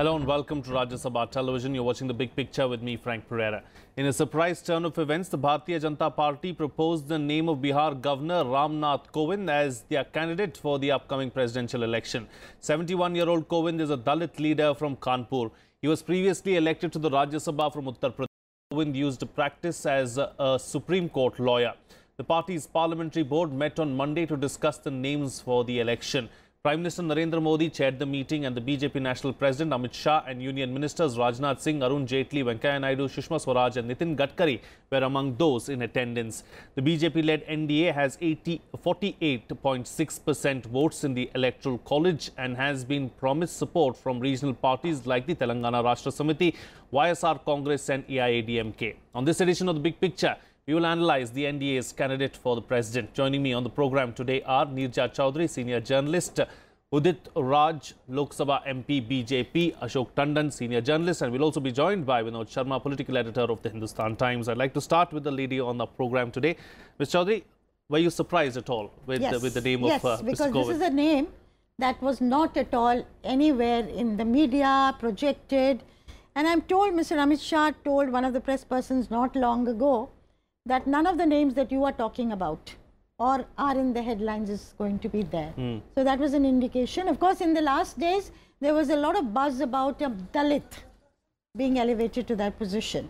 Hello and welcome to Rajya Sabha Television. You're watching The Big Picture with me, Frank Pereira. In a surprise turn of events, the Bharatiya Janata Party proposed the name of Bihar Governor Ramnath Kovind as their candidate for the upcoming presidential election. 71-year-old Kovind is a Dalit leader from Kanpur. He was previously elected to the Rajya Sabha from Uttar Pradesh. Kovind used practice as a, a Supreme Court lawyer. The party's parliamentary board met on Monday to discuss the names for the election. Prime Minister Narendra Modi chaired the meeting and the BJP National President Amit Shah and Union Ministers Rajnath Singh, Arun Jaitley, Venkaya Naidu, Sushma Swaraj and Nitin Gadkari were among those in attendance. The BJP-led NDA has 48.6% votes in the Electoral College and has been promised support from regional parties like the Telangana Rashtra Samiti, YSR Congress and AIADMK. On this edition of The Big Picture, we will analyze the NDA's candidate for the president. Joining me on the program today are Nirja Chowdhury, senior journalist, Udit Raj, Lok Sabha MP, BJP, Ashok Tandon, senior journalist, and we'll also be joined by Vinod Sharma, political editor of the Hindustan Times. I'd like to start with the lady on the program today. Ms. Chowdhury, were you surprised at all with, yes. with the name yes, of uh, Yes, because this is a name that was not at all anywhere in the media, projected. And I'm told Mr. Amit Shah told one of the press persons not long ago that none of the names that you are talking about or are in the headlines is going to be there. Mm. So that was an indication. Of course, in the last days, there was a lot of buzz about a um, Dalit being elevated to that position.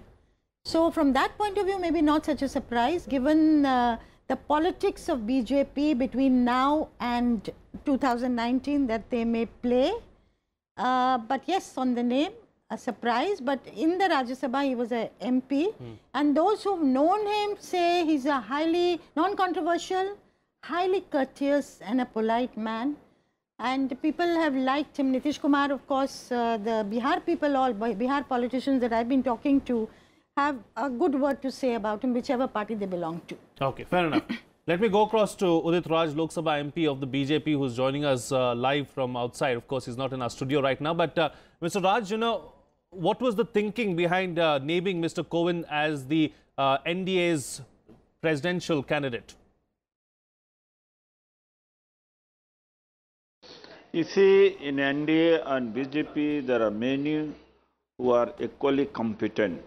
So from that point of view, maybe not such a surprise, given uh, the politics of BJP between now and 2019 that they may play. Uh, but yes, on the name, a surprise, but in the Rajya Sabha he was a MP, hmm. and those who've known him say he's a highly non-controversial, highly courteous and a polite man, and people have liked him. Nitish Kumar, of course, uh, the Bihar people, all Bihar politicians that I've been talking to, have a good word to say about him, whichever party they belong to. Okay, fair enough. Let me go across to Udit Raj, Lok Sabha MP of the BJP, who's joining us uh, live from outside. Of course, he's not in our studio right now. But, uh, Mr. Raj, you know, what was the thinking behind uh, naming Mr. Cohen as the uh, NDA's presidential candidate? You see, in NDA and BJP, there are many who are equally competent.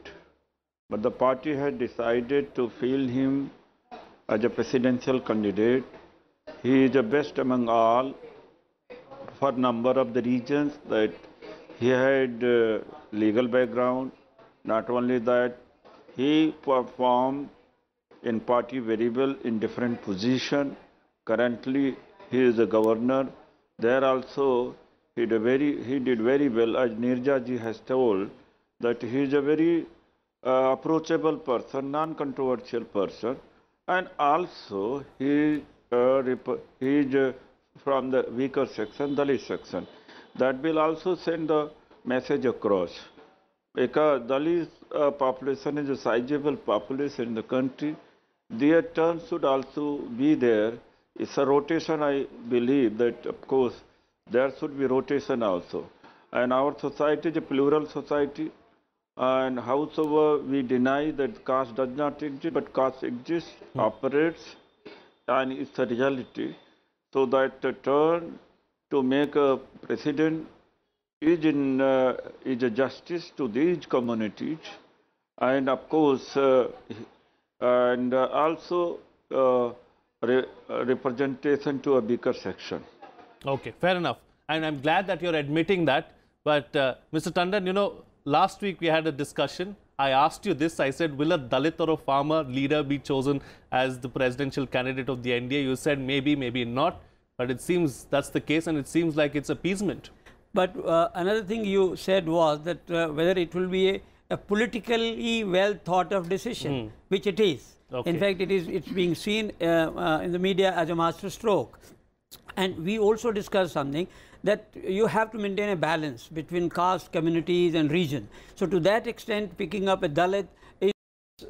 But the party had decided to field him as a presidential candidate. He is the best among all for number of the regions that he had uh, legal background. Not only that, he performed in party very well in different position. Currently, he is a governor. There also, he did very, he did very well. As Nirja ji has told, that he is a very uh, approachable person, non-controversial person, and also he, uh, he is uh, from the weaker section, Dalit section that will also send a message across. Because Dalit uh, population is a sizable population in the country, their turn should also be there. It's a rotation, I believe that, of course, there should be rotation also. And our society is a plural society, and howsoever we deny that caste does not exist, but caste exists, hmm. operates, and it's a reality. So that the turn to make a precedent is, in, uh, is a justice to these communities and of course uh, and uh, also uh, re uh, representation to a bigger section. Okay, fair enough. And I'm glad that you're admitting that. But Mr. Tandon, you know, last week we had a discussion I asked you this. I said, will a Dalit or a farmer leader be chosen as the presidential candidate of the NDA? You said maybe, maybe not. But it seems that's the case and it seems like it's appeasement. But uh, another thing you said was that uh, whether it will be a, a, politically well thought of decision, mm. which it is. Okay. In fact, it is it's being seen uh, uh in the media as a master stroke. And we also discussed something that you have to maintain a balance between caste, communities and region. So to that extent, picking up a Dalit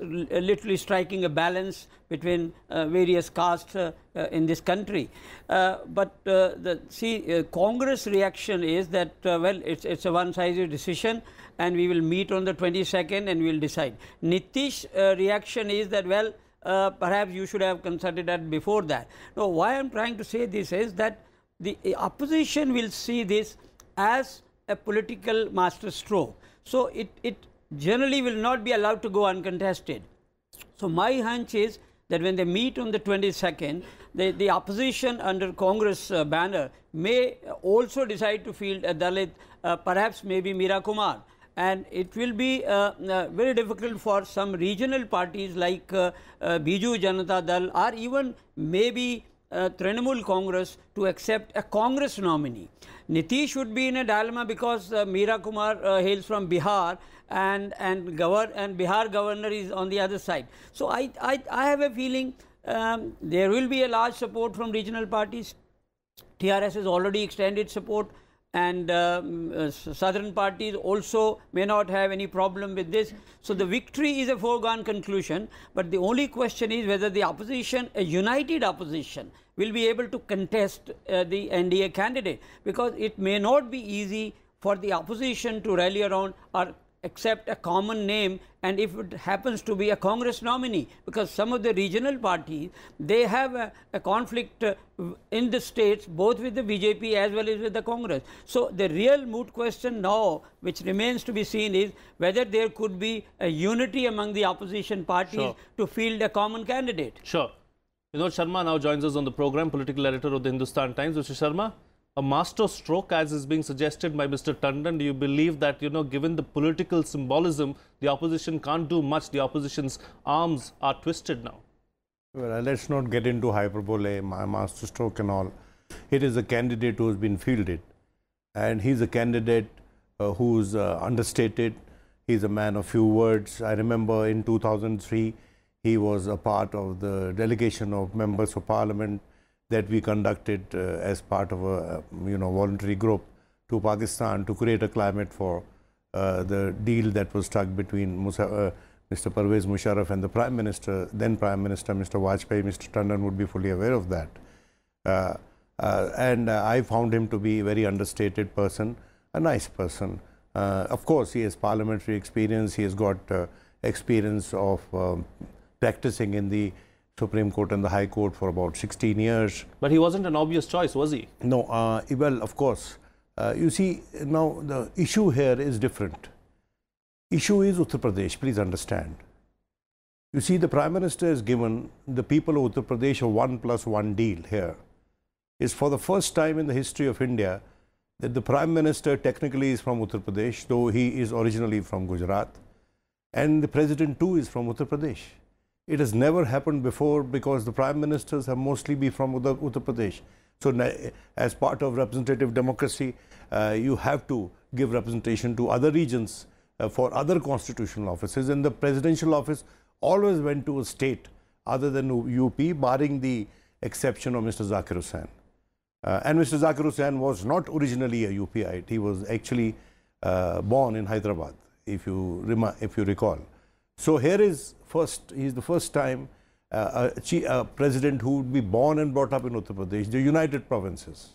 uh, literally striking a balance between uh, various castes uh, in this country. but the see, Congress reaction is that well, it's it's a one-sided decision, and we will meet on the 22nd and we'll decide. Nitish reaction is that well. Uh, perhaps you should have consulted that before that. Now, why I am trying to say this is that the opposition will see this as a political masterstroke. So, it, it generally will not be allowed to go uncontested. So my hunch is that when they meet on the 22nd, the, the opposition under Congress uh, banner may also decide to field a Dalit, uh, perhaps maybe Mirakumar, Kumar. And it will be uh, uh, very difficult for some regional parties like uh, uh, Biju Janata Dal or even maybe uh, Trinamool Congress to accept a Congress nominee. Nitish would be in a dilemma because uh, Meera Kumar uh, hails from Bihar and and, govern, and Bihar governor is on the other side. So I, I, I have a feeling um, there will be a large support from regional parties. TRS has already extended support and um, uh, southern parties also may not have any problem with this. So the victory is a foregone conclusion, but the only question is whether the opposition, a united opposition, will be able to contest uh, the NDA candidate because it may not be easy for the opposition to rally around or accept a common name and if it happens to be a Congress nominee because some of the regional parties they have a, a conflict uh, in the states both with the BJP as well as with the Congress. So the real moot question now which remains to be seen is whether there could be a unity among the opposition parties sure. to field a common candidate. Sure. Vinod Sharma now joins us on the program, political editor of the Hindustan Times. Mr. Sharma, a master stroke as is being suggested by Mr. Tandon? Do you believe that, you know, given the political symbolism, the opposition can't do much? The opposition's arms are twisted now. Well, let's not get into hyperbole, my master stroke and all. It is a candidate who has been fielded. And he's a candidate uh, who's uh, understated. He's a man of few words. I remember in 2003, he was a part of the delegation of members of parliament that we conducted uh, as part of a uh, you know voluntary group to Pakistan to create a climate for uh, the deal that was struck between Musa, uh, Mr. Parvez Musharraf and the Prime Minister, then Prime Minister Mr. Vajpayee. Mr. Tandon would be fully aware of that. Uh, uh, and I found him to be a very understated person, a nice person. of course, he has parliamentary experience. He has got experience of um, practicing in the Supreme Court and the High Court for about 16 years. But he wasn't an obvious choice, was he? No, uh, well, of course. Uh, you see, now the issue here is different. Issue is Uttar Pradesh, please understand. You see, the Prime Minister has given the people of Uttar Pradesh a one plus one deal here. It's for the first time in the history of India that the Prime Minister technically is from Uttar Pradesh, though he is originally from Gujarat, and the President too is from Uttar Pradesh. It has never happened before because the prime ministers have mostly been from Uttar Pradesh. So, as part of representative democracy, uh, you have to give representation to other regions uh, for other constitutional offices. And the presidential office always went to a state other than UP, barring the exception of Mr. Zakir Hussain. Uh, and Mr. Zakir Hussain was not originally a UPite. He was actually uh, born in Hyderabad, if you, if you recall. So here is first, he is the first time uh, a, a, president who would be born and brought up in Uttar Pradesh, the United Provinces,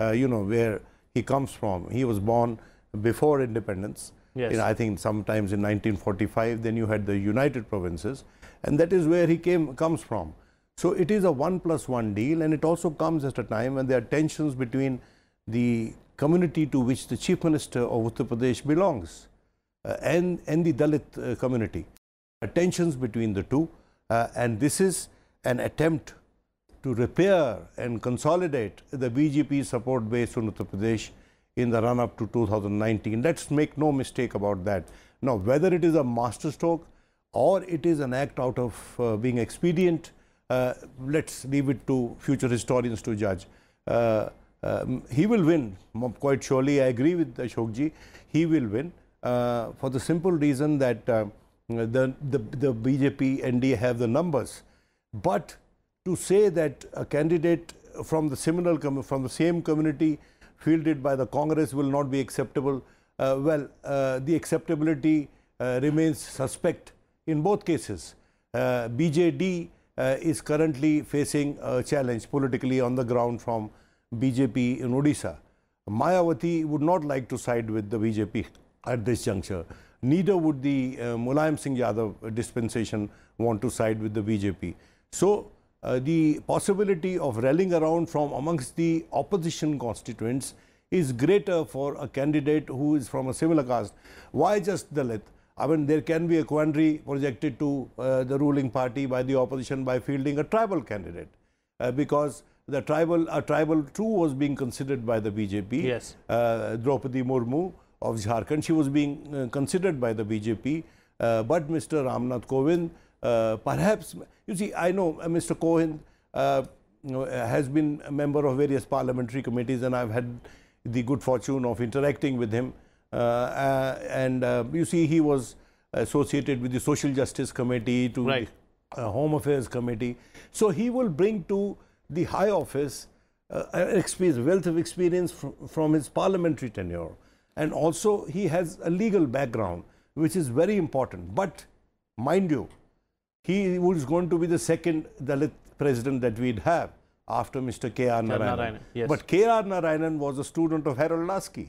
uh, you know, where he comes from. He was born before independence. Yes. In, I think sometimes in 1945, then you had the United Provinces, and that is where he came comes from. So it is a one plus one deal, and it also comes at a time when there are tensions between the community to which the chief minister of Uttar Pradesh belongs. Uh, and, and the Dalit uh, community. Tensions between the two uh, and this is an attempt to repair and consolidate the BJP support base in Uttar Pradesh in the run-up to 2019. Let's make no mistake about that. Now, whether it is a masterstroke or it is an act out of uh, being expedient, uh, let's leave it to future historians to judge. Uh, um, he will win, quite surely. I agree with Ashokji. He will win. Uh, for the simple reason that uh, the, the, the BJP, NDA have the numbers. But to say that a candidate from the similar from the same community fielded by the Congress will not be acceptable, uh, well, uh, the acceptability uh, remains suspect in both cases. BJD is currently facing a challenge politically on the ground from BJP in Odisha. Mayawati would not like to side with the BJP at this juncture. Neither would the uh, Mulayam Singh Yadav dispensation want to side with the BJP. So, uh, the possibility of rallying around from amongst the opposition constituents is greater for a candidate who is from a similar caste. Why just Dalit? I mean, there can be a quandary projected to uh, the ruling party by the opposition by fielding a tribal candidate uh, because the tribal, a tribal too was being considered by the BJP. Yes. Uh, Draupadi Murmu, of Jharkhand. She was being uh, considered by the BJP, uh, but Mr. Ramnath Kovind, uh, perhaps, you see, I know uh, Mr. Kovind uh, has been a member of various parliamentary committees and I've had the good fortune of interacting with him. Uh, and you see, he was associated with the Social Justice Committee, to right. the Home Affairs Committee. So he will bring to the high office uh, experience, wealth of experience fr from his parliamentary tenure and also he has a legal background, which is very important. But mind you, he was going to be the second Dalit president that we'd have after Mr. K.R. Narayanan. Narayanan yes. But K.R. Narayanan was a student of Harold Lasky,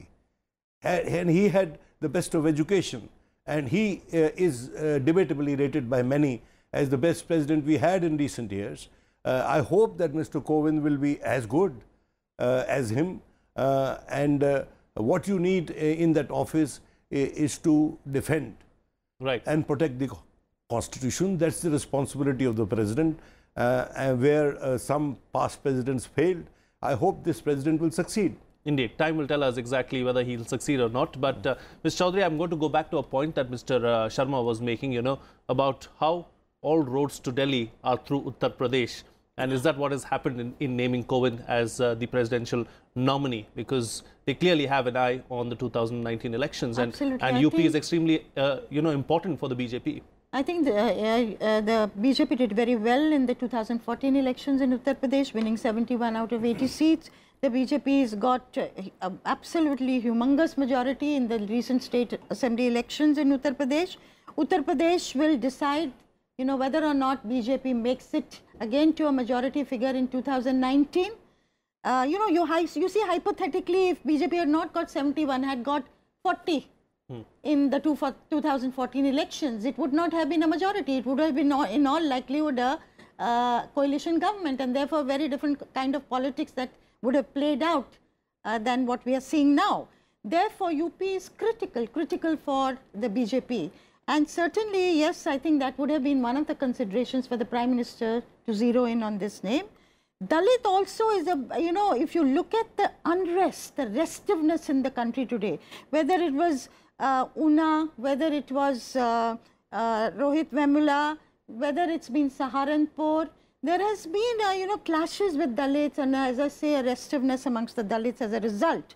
and he had the best of education. And he uh, is uh, debatably rated by many as the best president we had in recent years. Uh, I hope that Mr. Kovind will be as good uh, as him. Uh, and uh, what you need eh, in that office eh, is to defend right. and protect the constitution. That's the responsibility of the president. Uh, where uh, some past presidents failed, I hope this president will succeed. Indeed, time will tell us exactly whether he'll succeed or not. But uh, Mr. Chaudhary, I'm going to go back to a point that Mr. Uh, Sharma was making, you know, about how all roads to Delhi are through Uttar Pradesh. And is that what has happened in, in naming Cohen as uh, the presidential nominee? Because they clearly have an eye on the 2019 elections, and, and UP is extremely, uh, you know, important for the BJP. I think the, uh, uh the BJP did very well in the 2014 elections in Uttar Pradesh, winning 71 out of 80 seats. The BJP has got uh, absolutely humongous majority in the recent state assembly elections in Uttar Pradesh. Uttar Pradesh will decide you know, whether or not BJP makes it again to a majority figure in 2019, uh, you know, you, you see hypothetically if BJP had not got 71, had got 40 hmm. in the two 2014 elections, it would not have been a majority. It would have been all, uh, in all likelihood a uh, coalition government and therefore very different kind of politics that would have played out uh, than what we are seeing now. Therefore, UP is critical, critical for the BJP. And certainly, yes, I think that would have been one of the considerations for the Prime Minister to zero in on this name. Dalit also is a, you know, if you look at the unrest, the restiveness in the country today, whether it was uh, Una, whether it was uh, uh, Rohit Vemula, whether it's been Saharanpur, there has been, uh, you know, clashes with Dalits and, uh, as I say, a restiveness amongst the Dalits as a result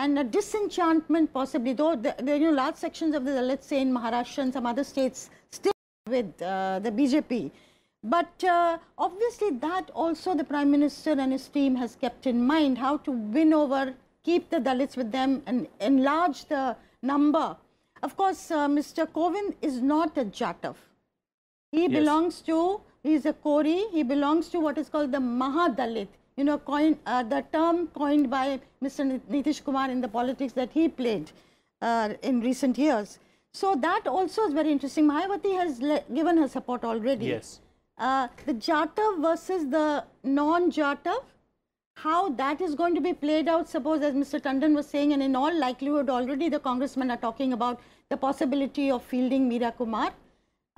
and a disenchantment possibly, though the, the you know, large sections of the, let's say in Maharashtra and some other states still with uh, the BJP. But uh, obviously that also the Prime Minister and his team has kept in mind how to win over, keep the Dalits with them and enlarge the number. Of course, uh, Mr. Kovind is not a Jatav. He yes. belongs to, he is a Kori, he belongs to what is called the Mahadalit you know, uh, the term coined by Mr. Nitish Kumar in the politics that he played uh, in recent years. So that also is very interesting. Mahavati has given her support already. Yes. Uh, the Jatav versus the non-Jatav, how that is going to be played out, suppose as Mr. Tandon was saying, and in all likelihood already the congressmen are talking about the possibility of fielding Meera Kumar.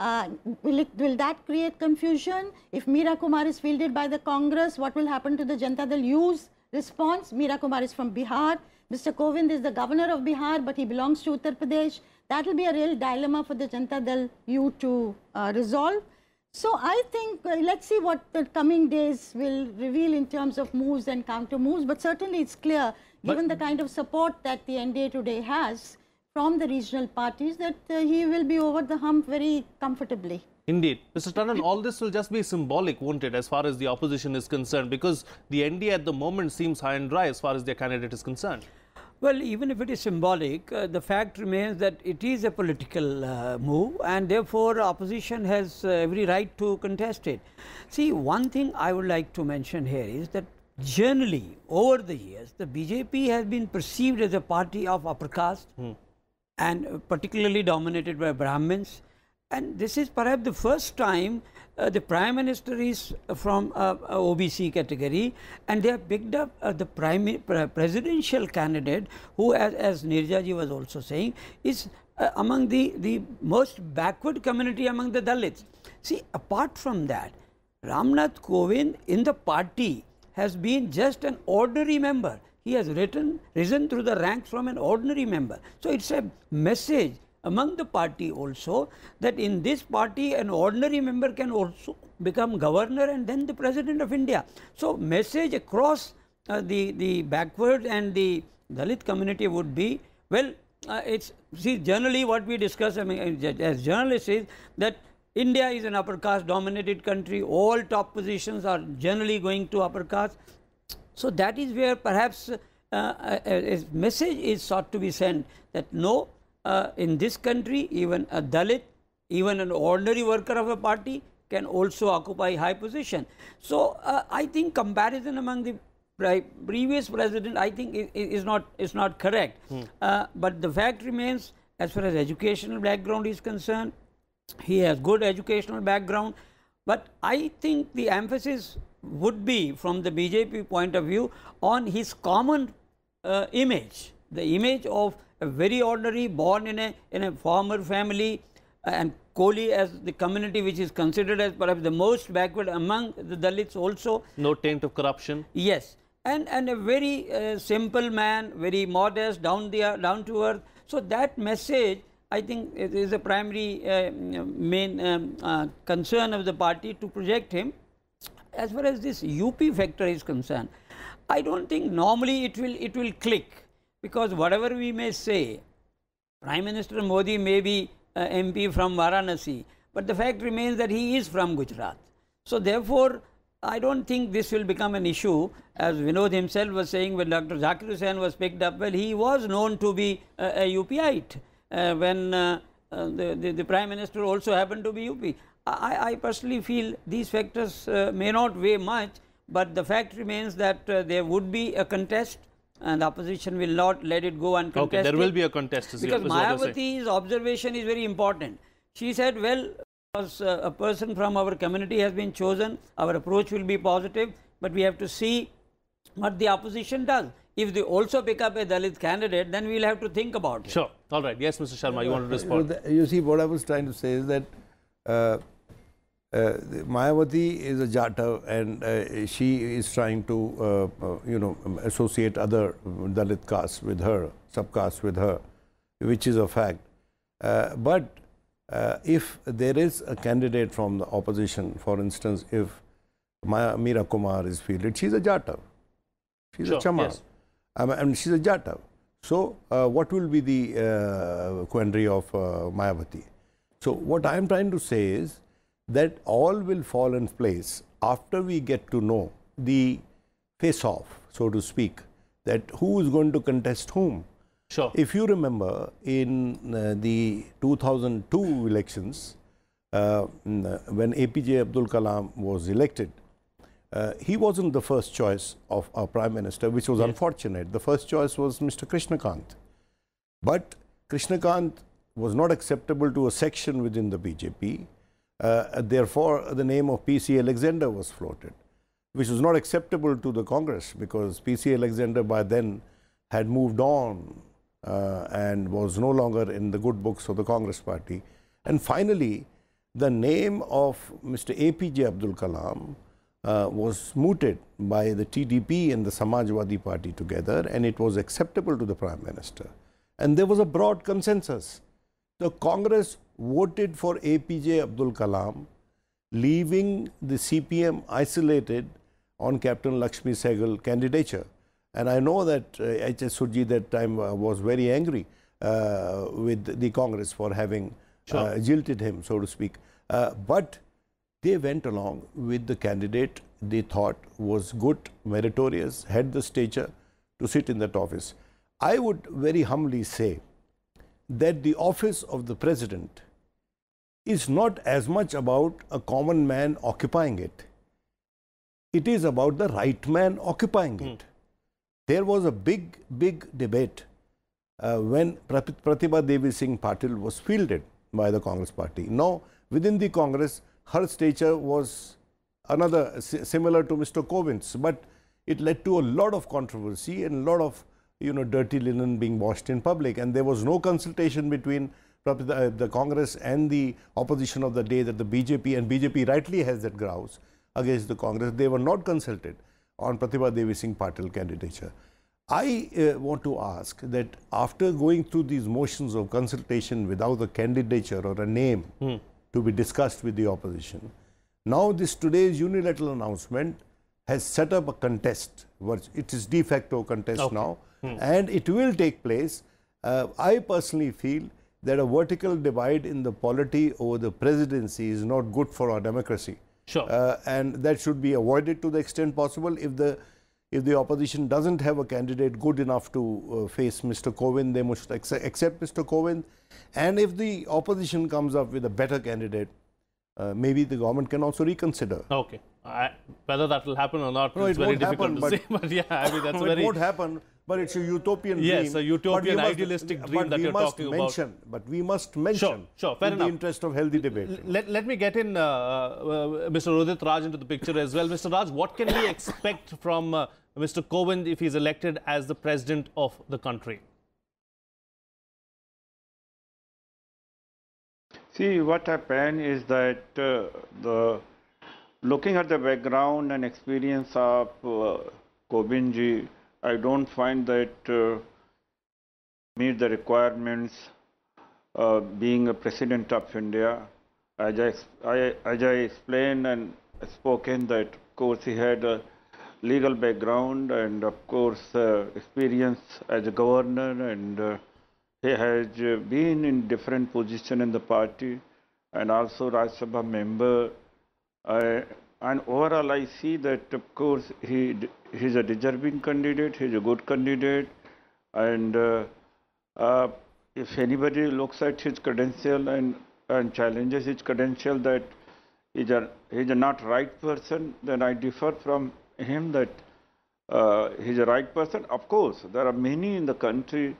Uh, will, it, will that create confusion? If Meera Kumar is fielded by the Congress, what will happen to the Janta Dal U's response? Meera Kumar is from Bihar. Mr. Kovind is the governor of Bihar, but he belongs to Uttar Pradesh. That will be a real dilemma for the Janta Dal U to uh, resolve. So I think uh, let's see what the coming days will reveal in terms of moves and counter moves. But certainly it's clear, given but, the kind of support that the NDA today has, from the regional parties that uh, he will be over the hump very comfortably. Indeed. Mr. Tanan, all this will just be symbolic, won't it, as far as the opposition is concerned, because the NDA at the moment seems high and dry as far as their candidate is concerned. Well, even if it is symbolic, uh, the fact remains that it is a political uh, move and therefore opposition has uh, every right to contest it. See, one thing I would like to mention here is that generally over the years, the BJP has been perceived as a party of upper caste. Hmm and particularly dominated by Brahmins. And this is perhaps the first time uh, the prime minister is from uh, OBC category, and they have picked up uh, the prime presidential candidate, who, as, as Nirjaji was also saying, is uh, among the, the most backward community among the Dalits. See, apart from that, Ramnath Kovind in the party has been just an ordinary member. He has written, risen through the ranks from an ordinary member. So it's a message among the party also that in this party an ordinary member can also become governor and then the president of India. So message across uh, the, the backward and the Dalit community would be, well, uh, it's see generally what we discuss I mean, uh, as journalists is that India is an upper caste dominated country, all top positions are generally going to upper caste so that is where perhaps a, uh, uh, uh, message is sought to be sent that no, in this country, even a Dalit, even an ordinary worker of a party can also occupy high position. So I think comparison among the previous president, I think is, not is not correct. Hmm. Uh, but the fact remains, as far as educational background is concerned, he has good educational background. But I think the emphasis would be from the BJP point of view on his common uh, image, the image of a very ordinary born in a, in a farmer family uh, and Koli as the community which is considered as perhaps the most backward among the Dalits also. No taint of corruption. Yes. And, and a very uh, simple man, very modest, down, the, down to earth. So that message I think is the primary uh, main um, uh, concern of the party to project him as far as this UP factor is concerned, I don't think normally it will it will click because whatever we may say, Prime Minister Modi may be uh, MP from Varanasi, but the fact remains that he is from Gujarat. So therefore, I don't think this will become an issue. As Vinod himself was saying when Dr. Zakir Hussain was picked up, well, he was known to be uh, a UPite uh, when uh, uh, the, the, the, Prime Minister also happened to be UP. I, I personally feel these factors uh, may not weigh much, but the fact remains that uh, there would be a contest and the opposition will not let it go uncontested. Okay, there will be a contest. Because Mayawati's observation is very important. She said, well, because uh, a person from our community has been chosen, our approach will be positive, but we have to see what the opposition does. If they also pick up a Dalit candidate, then we will have to think about it. Sure. All right. Yes, Mr. Sharma, you want to respond? You, you see, what I was trying to say is that uh, uh, Mayawati is a Jata and uh, she is trying to, uh, uh you know, um, associate other um, Dalit castes with her, subcastes with her, which is a fact. Uh, but uh, if there is a candidate from the opposition, for instance, if Maya, Meera Kumar is fielded, she's a Jata. She's sure, a Chama. Yes. she um, and she's a Jata. So, what will be the quandary of Mayawati? So, what I am trying to say is, that all will fall in place after we get to know the face off, so to speak, that who is going to contest whom. Sure. If you remember, in uh, the 2002 elections, uh, uh when APJ Abdul Kalam was elected, uh, he wasn't the first choice of our prime minister, which was yes. unfortunate. The first choice was Mr. Krishnakant. But Krishnakant was not acceptable to a section within the BJP. Uh, therefore, the name of P.C. Alexander was floated, which was not acceptable to the Congress because P.C. Alexander by then had moved on uh, and was no longer in the good books of the Congress party. And finally, the name of Mr. APJ Abdul Kalam uh, was mooted by the TDP and the Samajwadi party together, and it was acceptable to the Prime Minister. And there was a broad consensus. The Congress voted for APJ Abdul Kalam, leaving the CPM isolated on Captain Lakshmi Sehgal candidature. And I know that uh, H.S. Suji that time uh, was very angry uh, with the Congress for having uh, sure. jilted him, so to speak. Uh, but they went along with the candidate they thought was good, meritorious, had the stature to sit in that office. I would very humbly say that the office of the president is not as much about a common man occupying it. It is about the right man occupying mm. it. There was a big, big debate uh, when Pratibha Devi Singh Patil was fielded by the Congress party. Now, within the Congress, her stature was another uh, similar to Mr. Covin's, but it led to a lot of controversy and a lot of you know dirty linen being washed in public, and there was no consultation between the, uh, the Congress and the opposition of the day that the BJP and BJP rightly has that grouse against the Congress. They were not consulted on Pratibha Devi Singh Patel candidature. I uh, want to ask that after going through these motions of consultation without a candidature or a name hmm. to be discussed with the opposition, now this today's unilateral announcement has set up a contest. It is de facto contest okay. now, hmm. and it will take place. Uh, I personally feel that a vertical divide in the polity over the presidency is not good for our democracy. Sure. Uh, and that should be avoided to the extent possible. If the if the opposition doesn't have a candidate good enough to uh, face Mr. Cohen, they must accept Mr. Cohen. And if the opposition comes up with a better candidate, uh, maybe the government can also reconsider. Okay. I, whether that will happen or not, no, it's it very difficult happen, to but say. But yeah, I mean, that's it very. It won't happen but it's a utopian yes, dream. Yes, a utopian must, idealistic dream that you're talking mention, about. But we must mention, sure, sure, fair in enough. the interest of healthy debate. Let, let me get in uh, uh, Mr. Rodit Raj into the picture as well. Mr. Raj, what can we expect from uh, Mr. Kovind if he's elected as the president of the country? See, what happened is that uh, the looking at the background and experience of uh, ji. I don't find that uh, meet the requirements uh, being a president of India. As I, I, as I explained and spoken that of course he had a legal background and of course uh, experience as a governor and uh, he has been in different position in the party and also Rajya Sabha member and overall I see that of course he he's a deserving candidate, he's a good candidate and uh, uh, if anybody looks at his credential and, and challenges his credential that he's a, he's a not right person, then I differ from him that uh, he's a right person. Of course, there are many in the country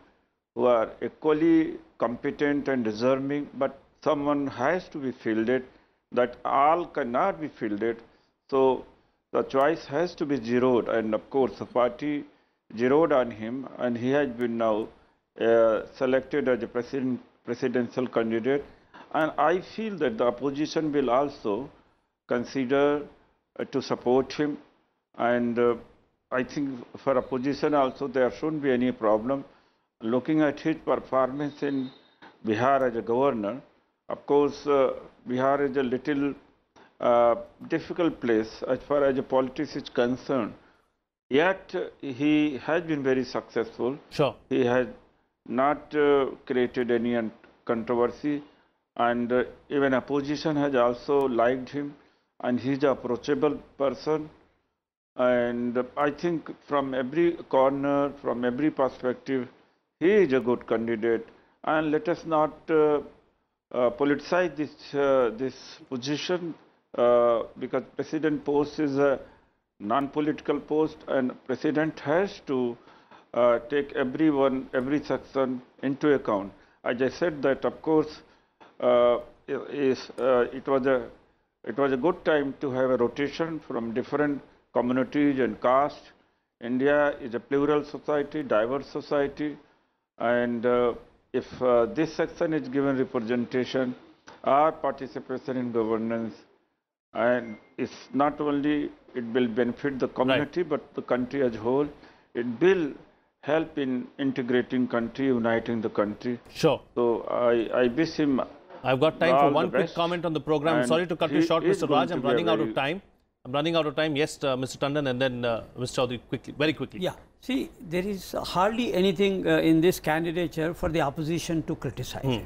who are equally competent and deserving, but someone has to be fielded that all cannot be fielded so the choice has to be zeroed and of course the party zeroed on him and he has been now uh, selected as a president, presidential candidate and I feel that the opposition will also consider uh, to support him and uh, I think for opposition also there shouldn't be any problem looking at his performance in Bihar as a governor of course uh, Bihar is a little difficult place as far as politics is concerned. Yet he has been very successful. Sure. He has not uh, created any controversy and uh, even opposition has also liked him and he's an approachable person and i think from every corner from every perspective he is a good candidate and let us not uh, uh politicize this uh, this position uh, because president post is a non-political post and president has to uh, take everyone, every section into account. As I said that of course uh, is, uh, it, was a, it was a good time to have a rotation from different communities and castes. India is a plural society, diverse society and uh, if this section is given representation or participation in governance and it's not only it will benefit the community, right. but the country as a whole. It will help in integrating country, uniting the country. Sure. So I, I wish him. I've got time for one quick comment on the program. And Sorry to cut you short, Mr. Raj. I'm running out of time. I'm running out of time. Yes, uh, Mr. Tandon, and then uh, Mr. Chaudhary, quickly, very quickly. Yeah. See, there is hardly anything uh, in this candidature for the opposition to criticize. Hmm.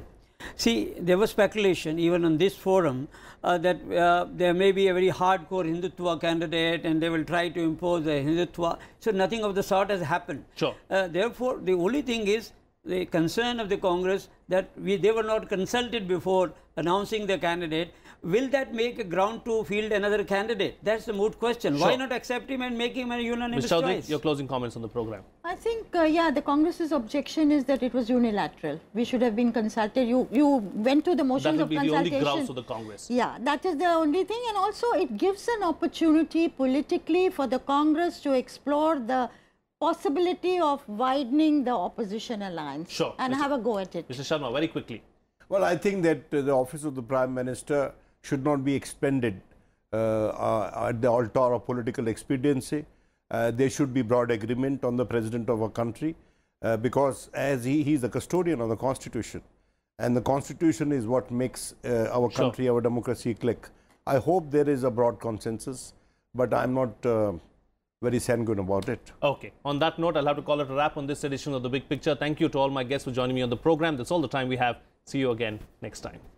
See, there was speculation even on this forum uh, that uh, there may be a very hardcore Hindutva candidate and they will try to impose a Hindutva. So, nothing of the sort has happened. Sure. Uh, therefore, the only thing is the concern of the Congress that we, they were not consulted before announcing the candidate will that make a ground to field another candidate? That's the moot question. Sure. Why not accept him and make him a unanimous Mr. choice? your closing comments on the program. I think, uh, yeah, the Congress's objection is that it was unilateral. We should have been consulted. You you went to the motions of consultation. That would be the only grounds of the Congress. Yeah, that is the only thing. And also, it gives an opportunity politically for the Congress to explore the possibility of widening the opposition alliance sure, and Mr. have a go at it. Mr. Sharma, very quickly. Well, I think that the office of the Prime Minister should not be expended uh, uh, at the altar of political expediency. Uh, there should be broad agreement on the president of a country uh, because as he, he is the custodian of the constitution and the constitution is what makes our country, our democracy click. I hope there is a broad consensus, but I'm not uh, very sanguine about it. Okay. On that note, I'll have to call it a wrap on this edition of The Big Picture. Thank you to all my guests for joining me on the program. That's all the time we have. See you again next time.